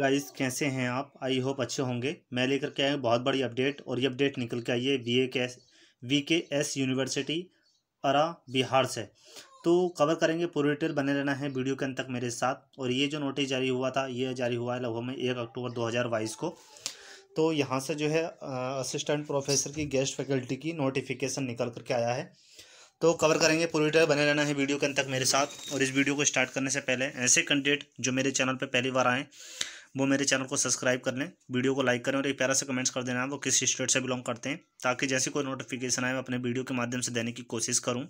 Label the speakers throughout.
Speaker 1: guys कैसे हैं आप आई होप अच्छे होंगे मैं लेकर के आए बहुत बड़ी अपडेट और ये अपडेट निकल के आई है V A K S V K S university Ara Bihar से तो कवर करेंगे पूरी डिटेल बने रहना है वीडियो के अंत तक मेरे साथ और ये जो नोटिस जारी हुआ था ये जारी हुआ है लगभग में एक अक्टूबर दो हज़ार बाईस को तो यहाँ से जो है असिस्टेंट प्रोफेसर की गेस्ट फैकल्टी की नोटिफिकेशन निकल करके आया है तो कवर करेंगे पूरी डिटेल बने रहना है वीडियो के अंत तक मेरे साथ और इस वीडियो को स्टार्ट करने से पहले ऐसे कंटेंट जो मेरे चैनल पर पहली बार आएँ वो मेरे चैनल को सब्सक्राइब कर लें वीडियो को लाइक करें और एक प्यारा से कमेंट्स कर देना वो किस स्टेट से बिलोंग करते हैं ताकि जैसे कोई नोटिफिकेशन आए मैं अपने वीडियो के माध्यम से देने की कोशिश करूँ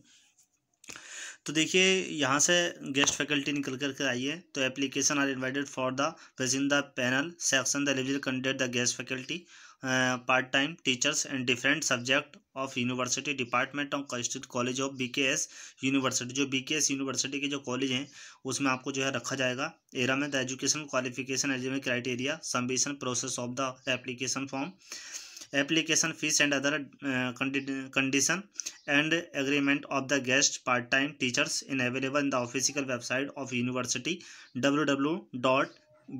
Speaker 1: तो देखिए यहाँ से गेस्ट फैकल्टी निकल कर के आई है तो application are invited for the within the panel section the eligible candidate the guest faculty part time teachers and different subject of university department of constituent college of BKS university जो BKS university के जो college हैं उसमें आपको जो है रखा जाएगा एरा में the education qualification judgement criteria submission process of the application form application fee and other condition and agreement of the guest part time teachers in available in the official website of university W W dot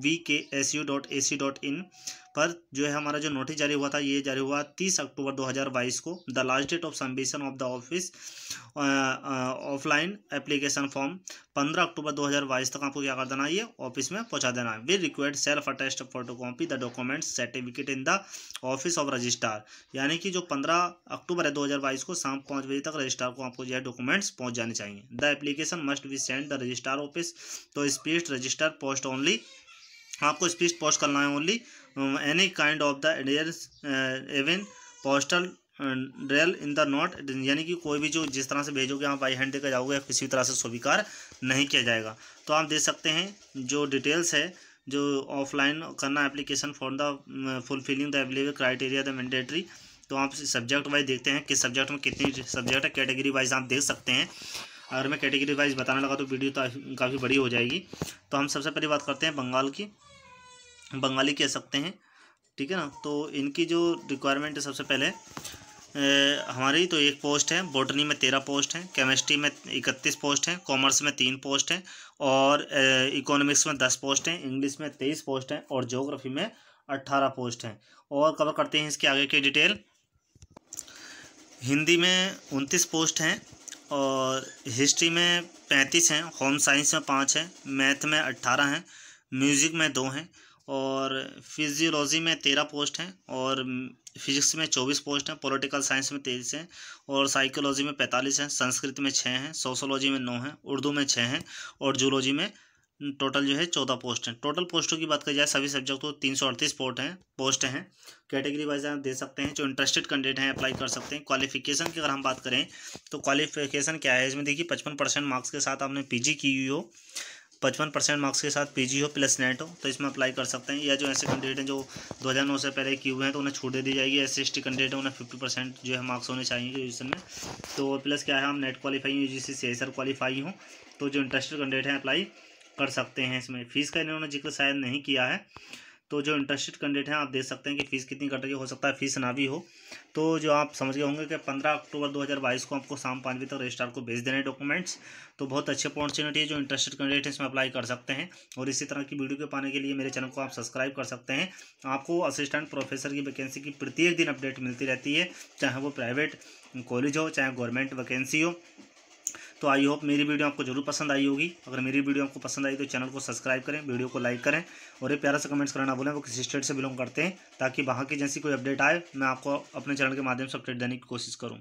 Speaker 1: V K S U dot A C dot in पर जो है हमारा जो notice जारी हुआ था ये जारी हुआ तीस अक्टूबर 2022 को the last date of submission of the office offline application form पंद्रह अक्टूबर 2022 तक आपको क्या कर देना है ये ऑफिस में पहुंचा देना है we required self attest photo copy the document certificate in the office of registrar यानी कि जो पंद्रह अक्टूबर है 2022 को शाम पाँच बजे तक रजिस्ट्रार को आपको जो है डॉक्यूमेंट्स पहुँच जाने चाहिए the application must be send the registrar office तो स्पीड रजिस्टर पोस्ट ओनली आपको स्पीड पोस्ट करना है only Um, any kind of the adherence uh, even postal ड्रेल इन द नॉट यानी कि कोई भी जो जिस तरह से भेजोगे आप बाई हैंड देकर जाओगे किसी भी तरह से स्वीकार नहीं किया जाएगा तो आप देख सकते हैं जो डिटेल्स है जो ऑफलाइन करना application for the fulfilling the available criteria the mandatory तो आप सब्जेक्ट वाइज देखते हैं किस सब्जेक्ट में कितनी सब्जेक्ट है कैटेगरी वाइज आप देख सकते हैं अगर मैं कैटेगरी वाइज बताने लगा तो वीडियो तो काफ़ी बड़ी हो जाएगी तो हम सबसे पहले बात करते हैं बंगाल की बंगाली कह सकते हैं ठीक है ना तो इनकी जो रिक्वायरमेंट है सबसे पहले हमारी तो एक पोस्ट है बॉटनी में तेरह पोस्ट हैं केमिस्ट्री में इकतीस पोस्ट हैं कॉमर्स में तीन पोस्ट हैं और इकोनॉमिक्स में दस पोस्ट हैं इंग्लिश में तेईस पोस्ट हैं और जोग्राफी में अट्ठारह पोस्ट हैं और कवर करते हैं इसके आगे की डिटेल हिंदी में उनतीस पोस्ट हैं और हिस्ट्री में पैंतीस हैं होम साइंस में पाँच हैं मैथ में अट्ठारह हैं म्यूज़िक में दो हैं और फिजियोलॉजी में तेरह पोस्ट हैं और फिजिक्स में चौबीस पोस्ट हैं पॉलिटिकल साइंस में तेईस हैं और साइकोलॉजी में पैंतालीस हैं संस्कृत में छः हैं सोशोलॉजी में नौ हैं उर्दू में छः हैं और जूलॉजी में टोटल जो है चौदह पोस्ट हैं टोटल पोस्टों की बात की जाए सभी सब्जेक्ट तो तीन सौ अड़तीस पोस्ट हैं पोस्ट हैं कैटेगरी वाइज आप दे सकते हैं जो इंटरेस्टेड कैंडिडेट हैं अप्लाई कर सकते हैं क्वालिफिकेशन की अगर हम बात करें तो क्वालिफिकेशन क्या है इसमें देखिए पचपन परसेंट मार्क्स के साथ आपने पीजी की हुई हो पचपन परसेंट मार्क्स के साथ पीजी हो प्लस नेट हो तो इसमें अप्लाई कर सकते हैं या जो ऐसे कैंडिडेट हैं जो 2009 से पहले हुए हैं तो उन्हें छूट दे दी जाएगी एस सी कैंडिडेट हैं उन्हें फिफ्टी परसेंट जो है मार्क्स होने चाहिए ग्रेजुएशन में तो प्लस क्या है हम NET qualify U G C qualify हूँ तो जो इंटरेस्टेड कैंडिडेट हैं अप्लाई कर सकते हैं इसमें फ़ीस का इन्होंने जिक्र शायद नहीं किया है तो जो इंटरेस्टेड कैंडिडेट हैं आप देख सकते हैं कि फ़ीस कितनी कट रही हो सकता है फ़ीस ना भी हो तो जो आप समझ गए होंगे कि पंद्रह अक्टूबर 2022 को आपको शाम पाँच बजे तक रजिस्ट्रार को भेज देने हैं डॉक्यूमेंट्स तो बहुत अच्छी अपॉर्चुनिटी है जो इंटरेस्टेड कैंडिडेट हैं इसमें अप्लाई कर सकते हैं और इसी तरह की वीडियो के पाने के लिए मेरे चैनल को आप सब्सक्राइब कर सकते हैं आपको असिस्टेंट प्रोफेसर की वैकेंसी की प्रत्येक दिन अपडेट मिलती रहती है चाहे वो प्राइवेट कॉलेज हो चाहे गवर्नमेंट वैकेंसी हो तो आई होप मेरी वीडियो आपको जरूर पसंद आई होगी अगर मेरी वीडियो आपको पसंद आई तो चैनल को सब्सक्राइब करें वीडियो को लाइक करें और ये प्यारा सा कमेंट्स करना बोलें वो किसी स्टेट से बिलोंग करते हैं ताकि वहाँ की जैसी कोई अपडेट आए मैं आपको अपने चैनल के माध्यम से अपडेट देने की कोशिश करूँ